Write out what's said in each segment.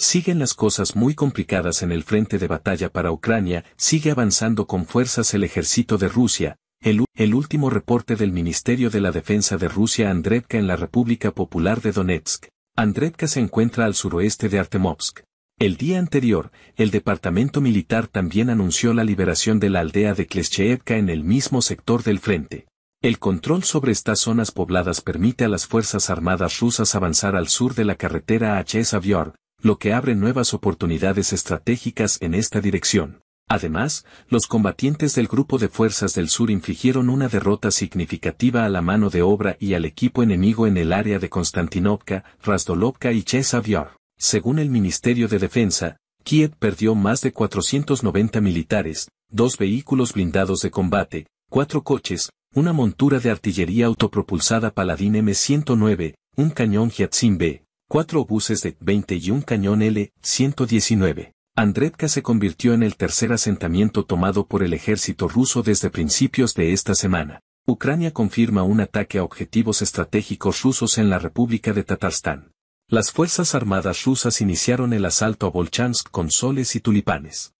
Siguen las cosas muy complicadas en el frente de batalla para Ucrania, sigue avanzando con fuerzas el ejército de Rusia. El, último reporte del Ministerio de la Defensa de Rusia Andrevka en la República Popular de Donetsk. Andrevka se encuentra al suroeste de Artemovsk. El día anterior, el departamento militar también anunció la liberación de la aldea de Kleschevka en el mismo sector del frente. El control sobre estas zonas pobladas permite a las Fuerzas Armadas rusas avanzar al sur de la carretera hs lo que abre nuevas oportunidades estratégicas en esta dirección. Además, los combatientes del Grupo de Fuerzas del Sur infligieron una derrota significativa a la mano de obra y al equipo enemigo en el área de Konstantinovka, Rasdolovka y Chesavior. Según el Ministerio de Defensa, Kiev perdió más de 490 militares, dos vehículos blindados de combate, cuatro coches, una montura de artillería autopropulsada Paladín M109, un cañón Hyatsin B, cuatro buses de 20 y un cañón L-119. Andretka se convirtió en el tercer asentamiento tomado por el ejército ruso desde principios de esta semana. Ucrania confirma un ataque a objetivos estratégicos rusos en la República de Tatarstán. Las Fuerzas Armadas rusas iniciaron el asalto a Bolchansk con soles y tulipanes.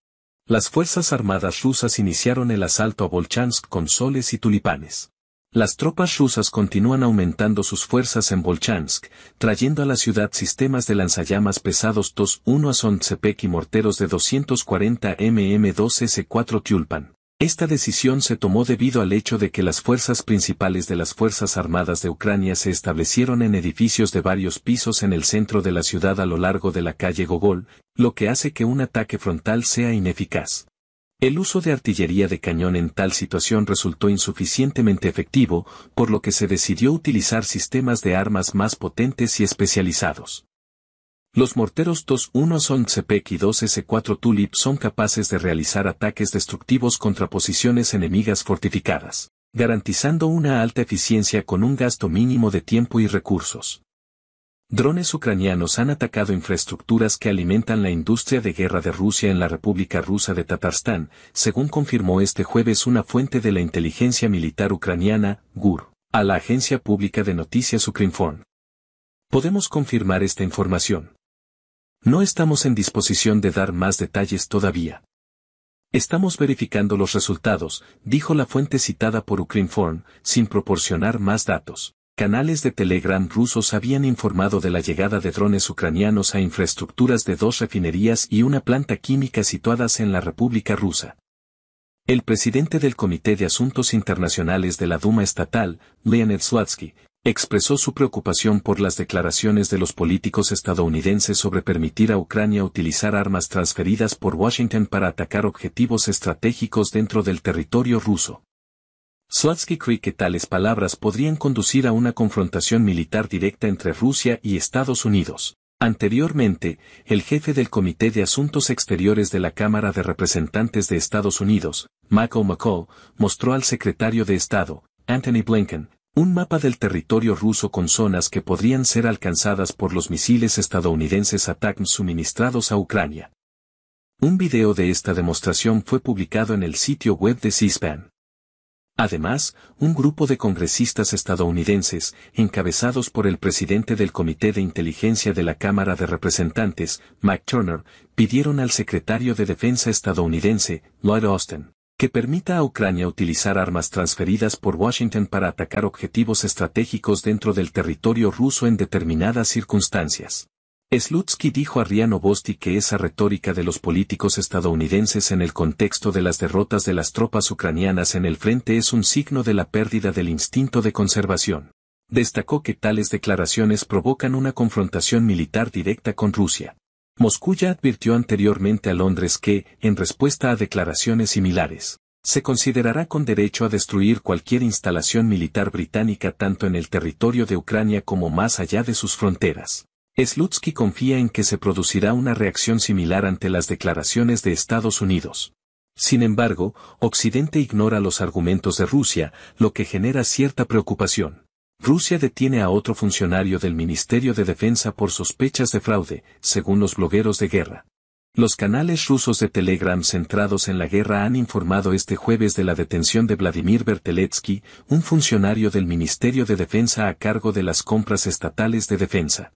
Las Fuerzas Armadas rusas iniciaron el asalto a Bolchansk con soles y tulipanes. Las tropas rusas continúan aumentando sus fuerzas en Bolchansk, trayendo a la ciudad sistemas de lanzallamas pesados TOS 1 Azontepec y morteros de 240 mm2S4 Tulpan. Esta decisión se tomó debido al hecho de que las fuerzas principales de las Fuerzas Armadas de Ucrania se establecieron en edificios de varios pisos en el centro de la ciudad a lo largo de la calle Gogol, lo que hace que un ataque frontal sea ineficaz. El uso de artillería de cañón en tal situación resultó insuficientemente efectivo, por lo que se decidió utilizar sistemas de armas más potentes y especializados. Los morteros 2 1 Son y 2S4 Tulip son capaces de realizar ataques destructivos contra posiciones enemigas fortificadas, garantizando una alta eficiencia con un gasto mínimo de tiempo y recursos. Drones ucranianos han atacado infraestructuras que alimentan la industria de guerra de Rusia en la República Rusa de Tatarstán, según confirmó este jueves una fuente de la inteligencia militar ucraniana, GUR, a la agencia pública de noticias Ukrinform. Podemos confirmar esta información. No estamos en disposición de dar más detalles todavía. Estamos verificando los resultados, dijo la fuente citada por Ukrinform, sin proporcionar más datos canales de Telegram rusos habían informado de la llegada de drones ucranianos a infraestructuras de dos refinerías y una planta química situadas en la República Rusa. El presidente del Comité de Asuntos Internacionales de la Duma Estatal, Leonid Slutsky, expresó su preocupación por las declaraciones de los políticos estadounidenses sobre permitir a Ucrania utilizar armas transferidas por Washington para atacar objetivos estratégicos dentro del territorio ruso. Swatsky cree que tales palabras podrían conducir a una confrontación militar directa entre Rusia y Estados Unidos. Anteriormente, el jefe del Comité de Asuntos Exteriores de la Cámara de Representantes de Estados Unidos, Michael McCall, mostró al secretario de Estado, Anthony Blinken, un mapa del territorio ruso con zonas que podrían ser alcanzadas por los misiles estadounidenses ATACM suministrados a Ucrania. Un video de esta demostración fue publicado en el sitio web de C-SPAN. Además, un grupo de congresistas estadounidenses, encabezados por el presidente del Comité de Inteligencia de la Cámara de Representantes, Mike Turner, pidieron al secretario de Defensa estadounidense, Lloyd Austin, que permita a Ucrania utilizar armas transferidas por Washington para atacar objetivos estratégicos dentro del territorio ruso en determinadas circunstancias. Slutsky dijo a Riano que esa retórica de los políticos estadounidenses en el contexto de las derrotas de las tropas ucranianas en el frente es un signo de la pérdida del instinto de conservación. Destacó que tales declaraciones provocan una confrontación militar directa con Rusia. Moscú ya advirtió anteriormente a Londres que, en respuesta a declaraciones similares, se considerará con derecho a destruir cualquier instalación militar británica tanto en el territorio de Ucrania como más allá de sus fronteras. Slutsky confía en que se producirá una reacción similar ante las declaraciones de Estados Unidos. Sin embargo, Occidente ignora los argumentos de Rusia, lo que genera cierta preocupación. Rusia detiene a otro funcionario del Ministerio de Defensa por sospechas de fraude, según los blogueros de guerra. Los canales rusos de Telegram centrados en la guerra han informado este jueves de la detención de Vladimir Berteletsky, un funcionario del Ministerio de Defensa a cargo de las compras estatales de defensa.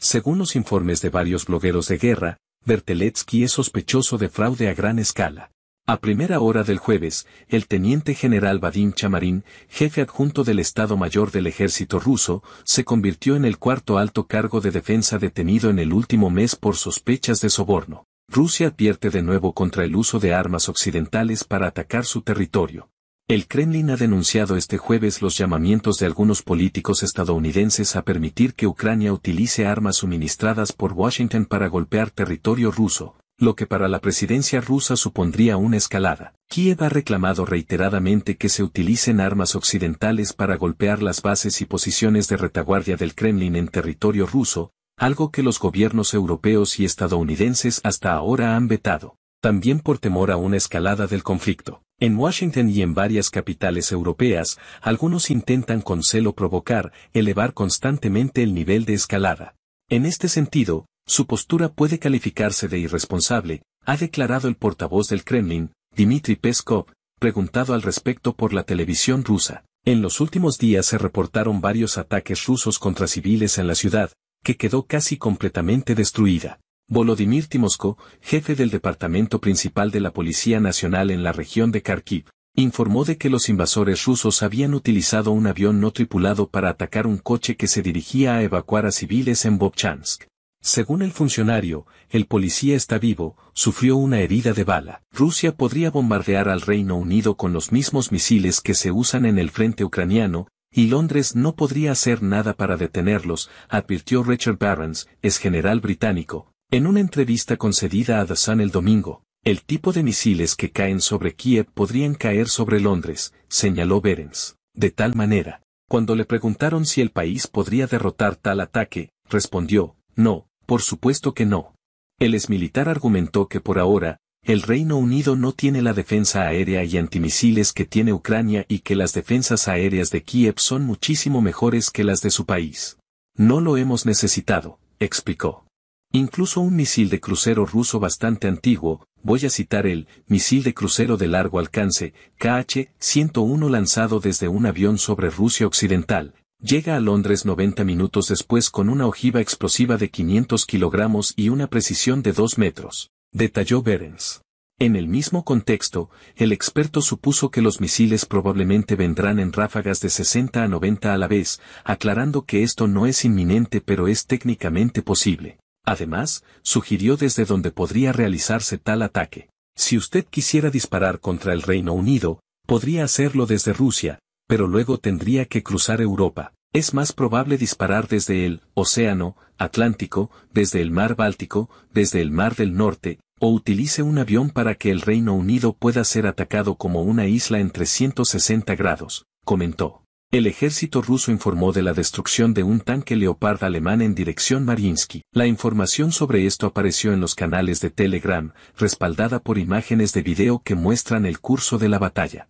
Según los informes de varios blogueros de guerra, Berteletsky es sospechoso de fraude a gran escala. A primera hora del jueves, el teniente general Vadim Chamarín, jefe adjunto del Estado Mayor del Ejército ruso, se convirtió en el cuarto alto cargo de defensa detenido en el último mes por sospechas de soborno. Rusia advierte de nuevo contra el uso de armas occidentales para atacar su territorio. El Kremlin ha denunciado este jueves los llamamientos de algunos políticos estadounidenses a permitir que Ucrania utilice armas suministradas por Washington para golpear territorio ruso, lo que para la presidencia rusa supondría una escalada. Kiev ha reclamado reiteradamente que se utilicen armas occidentales para golpear las bases y posiciones de retaguardia del Kremlin en territorio ruso, algo que los gobiernos europeos y estadounidenses hasta ahora han vetado, también por temor a una escalada del conflicto. En Washington y en varias capitales europeas, algunos intentan con celo provocar, elevar constantemente el nivel de escalada. En este sentido, su postura puede calificarse de irresponsable, ha declarado el portavoz del Kremlin, Dmitry Peskov, preguntado al respecto por la televisión rusa. En los últimos días se reportaron varios ataques rusos contra civiles en la ciudad, que quedó casi completamente destruida. Volodymyr Timosko, jefe del Departamento Principal de la Policía Nacional en la región de Kharkiv, informó de que los invasores rusos habían utilizado un avión no tripulado para atacar un coche que se dirigía a evacuar a civiles en Bobchansk. Según el funcionario, el policía está vivo, sufrió una herida de bala. Rusia podría bombardear al Reino Unido con los mismos misiles que se usan en el frente ucraniano, y Londres no podría hacer nada para detenerlos, advirtió Richard Barrons, ex general británico, en una entrevista concedida a dassan el domingo, el tipo de misiles que caen sobre Kiev podrían caer sobre Londres, señaló Berens. De tal manera, cuando le preguntaron si el país podría derrotar tal ataque, respondió, no, por supuesto que no. El exmilitar argumentó que por ahora, el Reino Unido no tiene la defensa aérea y antimisiles que tiene Ucrania y que las defensas aéreas de Kiev son muchísimo mejores que las de su país. No lo hemos necesitado, explicó. Incluso un misil de crucero ruso bastante antiguo, voy a citar el misil de crucero de largo alcance, KH-101 lanzado desde un avión sobre Rusia Occidental, llega a Londres 90 minutos después con una ojiva explosiva de 500 kilogramos y una precisión de 2 metros, detalló Berens. En el mismo contexto, el experto supuso que los misiles probablemente vendrán en ráfagas de 60 a 90 a la vez, aclarando que esto no es inminente pero es técnicamente posible. Además, sugirió desde dónde podría realizarse tal ataque. Si usted quisiera disparar contra el Reino Unido, podría hacerlo desde Rusia, pero luego tendría que cruzar Europa. Es más probable disparar desde el Océano Atlántico, desde el Mar Báltico, desde el Mar del Norte, o utilice un avión para que el Reino Unido pueda ser atacado como una isla en 360 grados, comentó. El ejército ruso informó de la destrucción de un tanque Leopard alemán en dirección Mariinsky. La información sobre esto apareció en los canales de Telegram, respaldada por imágenes de video que muestran el curso de la batalla.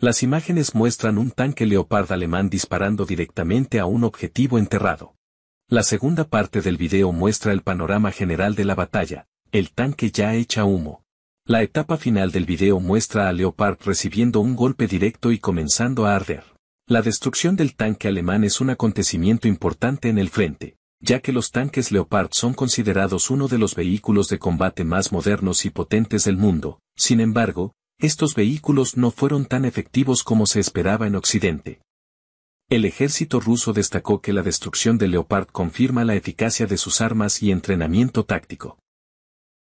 Las imágenes muestran un tanque Leopard alemán disparando directamente a un objetivo enterrado. La segunda parte del video muestra el panorama general de la batalla, el tanque ya echa humo. La etapa final del video muestra a Leopard recibiendo un golpe directo y comenzando a arder. La destrucción del tanque alemán es un acontecimiento importante en el frente, ya que los tanques Leopard son considerados uno de los vehículos de combate más modernos y potentes del mundo, sin embargo, estos vehículos no fueron tan efectivos como se esperaba en Occidente. El ejército ruso destacó que la destrucción de Leopard confirma la eficacia de sus armas y entrenamiento táctico.